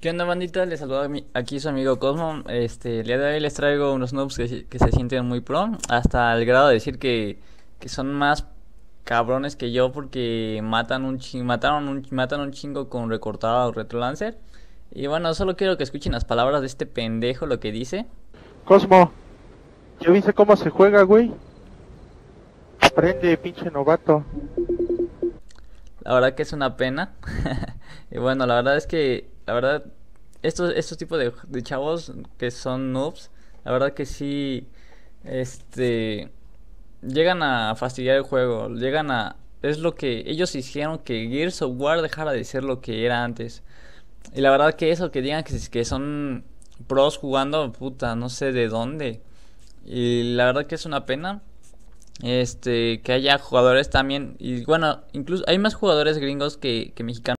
¿Qué onda bandita? Les saluda aquí su amigo Cosmo. Este, el día de hoy les traigo unos noobs que, se sienten muy pro, hasta el grado de decir que, son más cabrones que yo porque matan un mataron un, matan un chingo con recortado o retrolancer. Y bueno, solo quiero que escuchen las palabras de este pendejo lo que dice. Cosmo, yo viste cómo se juega, güey? Aprende, pinche novato. La verdad que es una pena. y bueno, la verdad es que la verdad, estos, estos tipos de, chavos que son noobs, la verdad que sí, este, llegan a fastidiar el juego, llegan a... Es lo que ellos hicieron que Gears of War dejara de ser lo que era antes. Y la verdad que eso, que digan que, que son pros jugando, puta, no sé de dónde. Y la verdad que es una pena este que haya jugadores también y bueno incluso hay más jugadores gringos que, que mexicanos